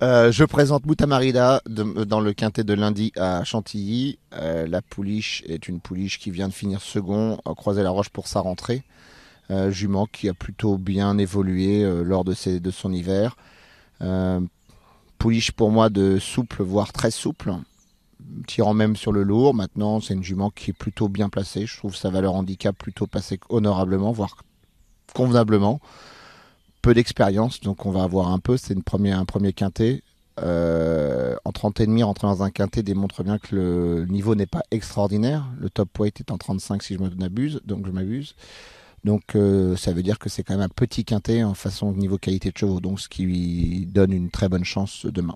Euh, je présente Moutamarida dans le quintet de lundi à Chantilly. Euh, la pouliche est une pouliche qui vient de finir second, à croiser la roche pour sa rentrée. Euh, jument qui a plutôt bien évolué euh, lors de, de, son hiver. pouliche pour moi de souple, voire très souple, tirant même sur le lourd. Maintenant, c'est une jument qui est plutôt bien placée. Je trouve sa valeur handicap plutôt passée honorablement, voire convenablement peu d'expérience, donc on va avoir un peu. C'est un premier quintet. Euh, en 30 et demi, rentrer dans un quintet démontre bien que le niveau n'est pas extraordinaire. Le top weight est en 35 si je m'abuse, donc je m'abuse. Donc euh, ça veut dire que c'est quand même un petit quintet en façon de niveau qualité de chevaux, donc ce qui lui donne une très bonne chance demain.